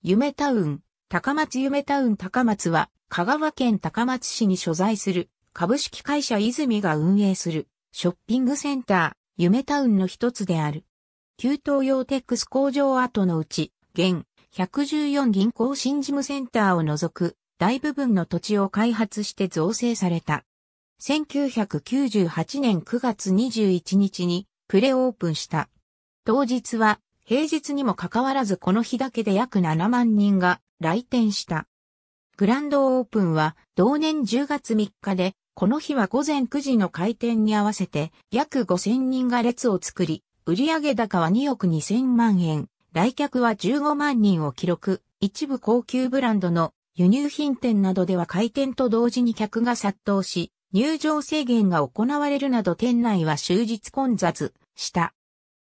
夢タウン、高松夢タウン高松は、香川県高松市に所在する、株式会社泉が運営する、ショッピングセンター、夢タウンの一つである。旧東洋テックス工場跡のうち、現、114銀行新事務センターを除く、大部分の土地を開発して造成された。1998年9月21日に、プレオープンした。当日は、平日にもかかわらずこの日だけで約7万人が来店した。グランドオープンは同年10月3日で、この日は午前9時の開店に合わせて約5000人が列を作り、売上高は2億2000万円、来客は15万人を記録、一部高級ブランドの輸入品店などでは開店と同時に客が殺到し、入場制限が行われるなど店内は終日混雑した。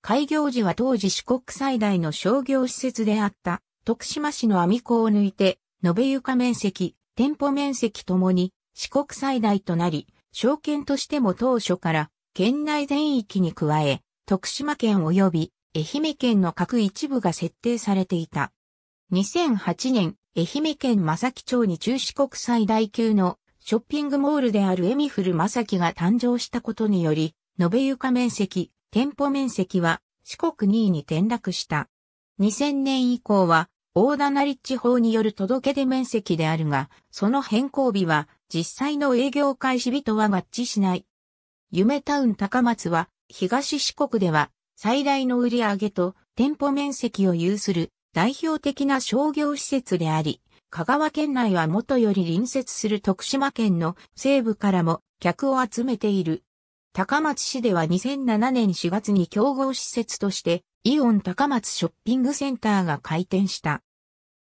開業時は当時四国最大の商業施設であった徳島市の網港を抜いて、延べ床面積、店舗面積ともに四国最大となり、証券としても当初から県内全域に加え、徳島県及び愛媛県の各一部が設定されていた。2008年、愛媛県正木町に中四国最大級のショッピングモールであるエミフル正木が誕生したことにより、延べ床面積、店舗面積は四国2位に転落した。2000年以降は、大棚立地法による届け出面積であるが、その変更日は実際の営業開始日とは合致しない。夢タウン高松は、東四国では最大の売り上げと店舗面積を有する代表的な商業施設であり、香川県内は元より隣接する徳島県の西部からも客を集めている。高松市では2007年4月に競合施設としてイオン高松ショッピングセンターが開店した。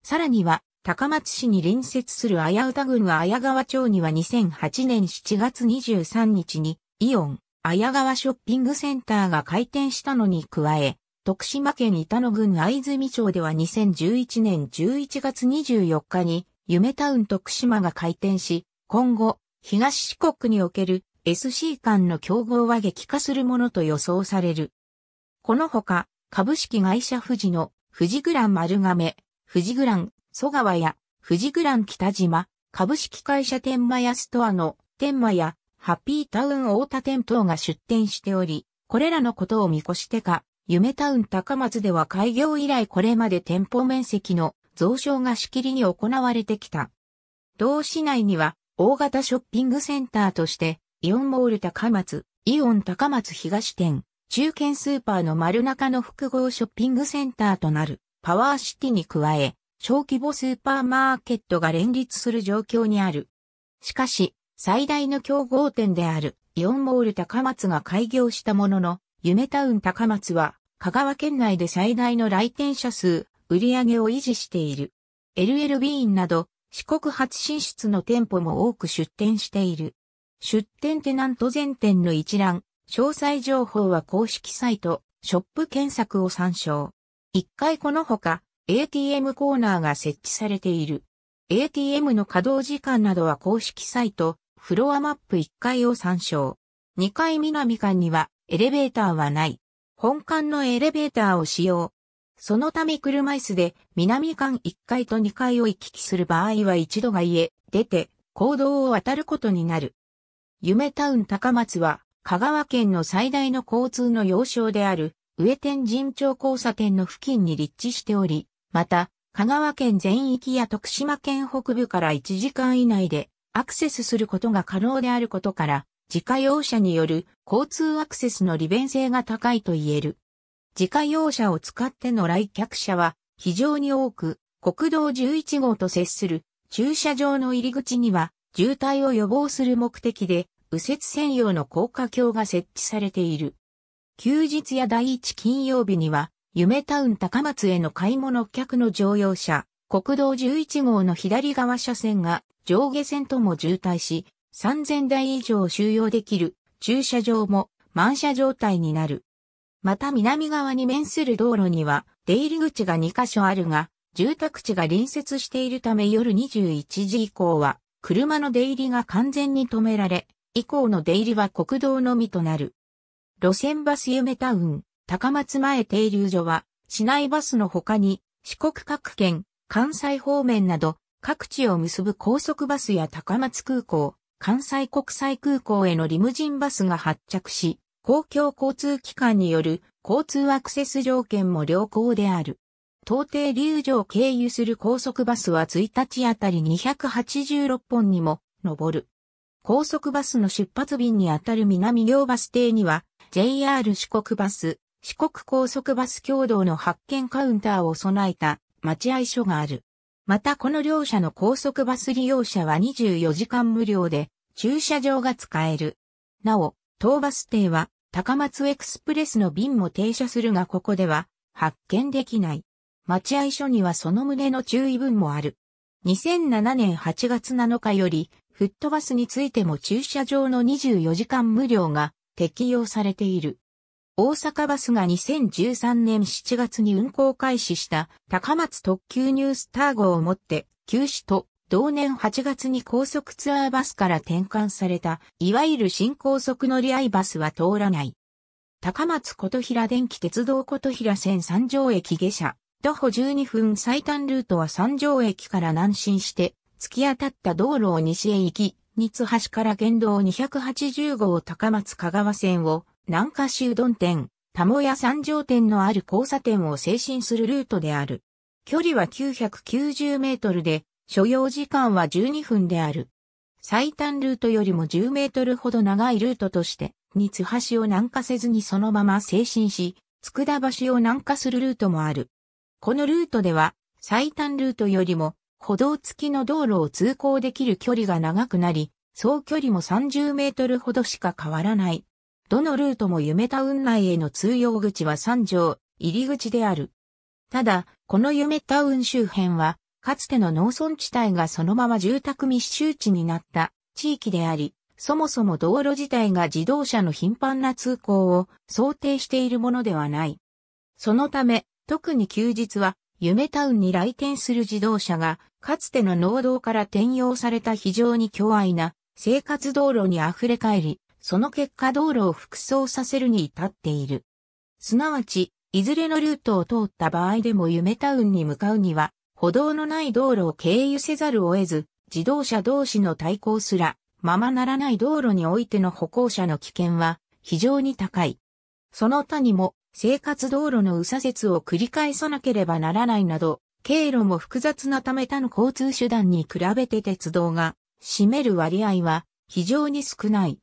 さらには高松市に隣接する綾歌郡綾川町には2008年7月23日にイオン綾川ショッピングセンターが開店したのに加え、徳島県板野郡藍住町では2011年11月24日に夢タウン徳島が開店し、今後、東四国における SC 間の競合は激化するものと予想される。このほか、株式会社富士の富士グラン丸亀、富士グラン蘇川や富士グラン北島、株式会社天満屋ストアの天満屋、ハッピータウン大田店等が出店しており、これらのことを見越してか、夢タウン高松では開業以来これまで店舗面積の増床がしきりに行われてきた。同市内には大型ショッピングセンターとしてイオンモール高松、イオン高松東店、中堅スーパーの丸中の複合ショッピングセンターとなるパワーシティに加え、小規模スーパーマーケットが連立する状況にある。しかし、最大の競合店であるイオンモール高松が開業したものの、夢タウン高松は香川県内で最大の来店者数、売り上げを維持している。LL b など四国初進出の店舗も多く出店している。出店テナント全店の一覧、詳細情報は公式サイト、ショップ検索を参照。1階このほか、ATM コーナーが設置されている。ATM の稼働時間などは公式サイト、フロアマップ1階を参照。2階南館にはエレベーターはない。本館のエレベーターを使用。そのため車椅子で南館1階と2階を行き来する場合は一度が家、出て、行動を渡ることになる。夢タウン高松は、香川県の最大の交通の要衝である、上天神町交差点の付近に立地しており、また、香川県全域や徳島県北部から1時間以内でアクセスすることが可能であることから、自家用車による交通アクセスの利便性が高いと言える。自家用車を使っての来客者は非常に多く、国道11号と接する駐車場の入り口には渋滞を予防する目的で、右折専用の高架橋が設置されている。休日や第一金曜日には、夢タウン高松への買い物客の乗用車、国道11号の左側車線が上下線とも渋滞し、3000台以上収容できる駐車場も満車状態になる。また南側に面する道路には出入り口が2カ所あるが、住宅地が隣接しているため夜21時以降は車の出入りが完全に止められ、以降の出入りは国道のみとなる。路線バス夢タウン、高松前停留所は、市内バスの他に、四国各県、関西方面など、各地を結ぶ高速バスや高松空港、関西国際空港へのリムジンバスが発着し、公共交通機関による交通アクセス条件も良好である。東帝流上経由する高速バスは1日あたり286本にも上る。高速バスの出発便にあたる南行バス停には JR 四国バス、四国高速バス共同の発見カウンターを備えた待合所がある。またこの両社の高速バス利用者は24時間無料で駐車場が使える。なお、東バス停は高松エクスプレスの便も停車するがここでは発見できない。待合所にはその旨の注意文もある。2007年8月7日より、フットバスについても駐車場の24時間無料が適用されている。大阪バスが2013年7月に運行開始した高松特急ニュースター号をもって休止と同年8月に高速ツアーバスから転換されたいわゆる新高速乗り合いバスは通らない。高松琴平電気鉄道琴平線三条駅下車徒歩12分最短ルートは三条駅から南進して、突き当たった道路を西へ行き、三橋から県道280号高松香川線を、南下市うどん店、田母屋三条店のある交差点を精進するルートである。距離は990メートルで、所要時間は12分である。最短ルートよりも10メートルほど長いルートとして、三橋を南下せずにそのまま精進し、佃橋を南下するルートもある。このルートでは最短ルートよりも歩道付きの道路を通行できる距離が長くなり、総距離も30メートルほどしか変わらない。どのルートも夢タウン内への通用口は3条、入り口である。ただ、この夢タウン周辺は、かつての農村地帯がそのまま住宅密集地になった地域であり、そもそも道路自体が自動車の頻繁な通行を想定しているものではない。そのため、特に休日は、夢タウンに来店する自動車が、かつての農道から転用された非常に凶悪な生活道路に溢れ返り、その結果道路を複装させるに至っている。すなわち、いずれのルートを通った場合でも夢タウンに向かうには、歩道のない道路を経由せざるを得ず、自動車同士の対抗すら、ままならない道路においての歩行者の危険は非常に高い。その他にも生活道路の右左折を繰り返さなければならないなど、経路も複雑なため他の交通手段に比べて鉄道が占める割合は非常に少ない。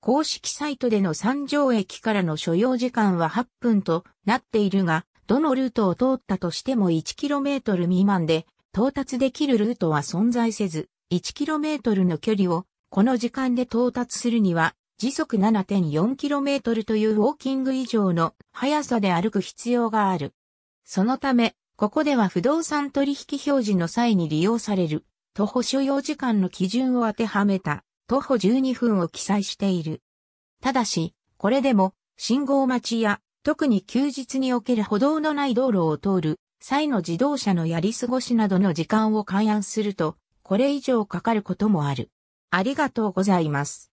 公式サイトでの三条駅からの所要時間は8分となっているが、どのルートを通ったとしても 1km 未満で到達できるルートは存在せず、1km の距離をこの時間で到達するには時速 7.4km というウォーキング以上の速さで歩く必要がある。そのため、ここでは不動産取引表示の際に利用される、徒歩所要時間の基準を当てはめた、徒歩12分を記載している。ただし、これでも、信号待ちや、特に休日における歩道のない道路を通る、際の自動車のやり過ごしなどの時間を勘案すると、これ以上かかることもある。ありがとうございます。